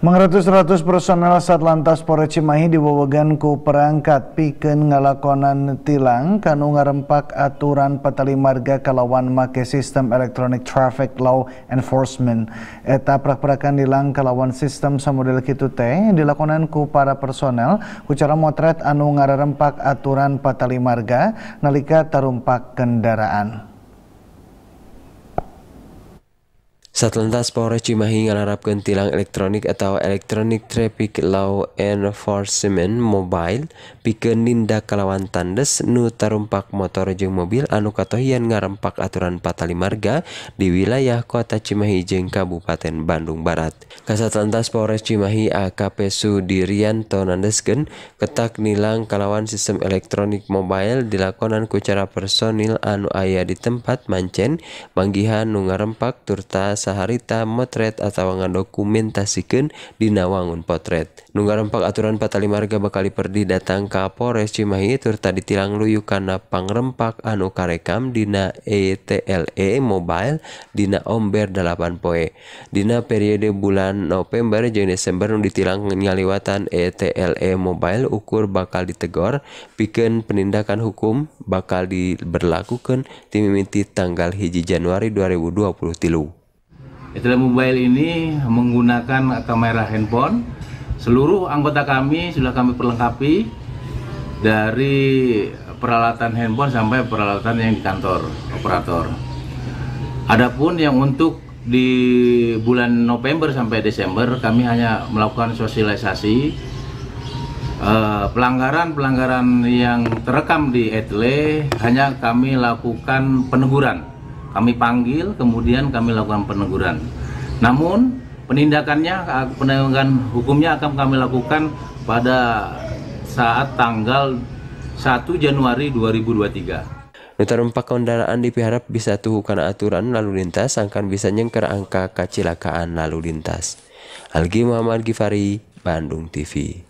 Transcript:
Mengratus-ratus personel Satlantas Polres Cimahi diwewegan ku perangkat piken ngalakonan tilang kanu ngarempak aturan patali marga kalawan make sistem electronic traffic law enforcement. Eta prak-prakan tilang kalawan sistem samodel kitu teh dilakonan ku para personel ucara motret anu ngarempak aturan patali marga nalika tarumpak kendaraan. lentas Polres Cimahi melarpkan tilang elektronik atau elektronik traffic low and enforcement mobile pi ninda kalawan tandes nu terrumpak motorrejeng mobil anuukatohy ngarepak aturan Paali Marga di wilayah Kota Cimahi Jeng Kabupaten Bandung Barat Kaat Las Polres Cimahi AKP Sudirriantonnanken ketak nilang kalawan sistem elektronik mobil dilakonan kucara personil anu aya di tempat mancen manggihan nu ngarepak turta sama harita metret atau wangan dokumentasiken Dina wangun potret nunggalrepak aturan Paali Marga bakal perdi datang Kappolres Cimahi ituta ditilang luyuukanpangrepak anuukarekam Dina et e mobile Dina omber 8poe Dina periode bulan November Jun Desember ditilang meninggal liwatan et e mobil ukur bakal ditegor piken penindkan hukum bakal diberlakukan timti tanggal hiji Januari 2020 tilu Itulah Mobile ini menggunakan kamera handphone. Seluruh anggota kami sudah kami perlengkapi dari peralatan handphone sampai peralatan yang di kantor operator. Adapun yang untuk di bulan November sampai Desember kami hanya melakukan sosialisasi eh, pelanggaran-pelanggaran yang terekam di etle hanya kami lakukan peneguran kami panggil, kemudian kami lakukan peneguran. Namun penindakannya, penegakan hukumnya akan kami lakukan pada saat tanggal 1 Januari 2023. Nutar empat kendaraan diharap bisa tuhukan aturan lalu lintas akan bisa nyengker angka kecelakaan lalu lintas. Algi Muhammad Gifari, Bandung TV.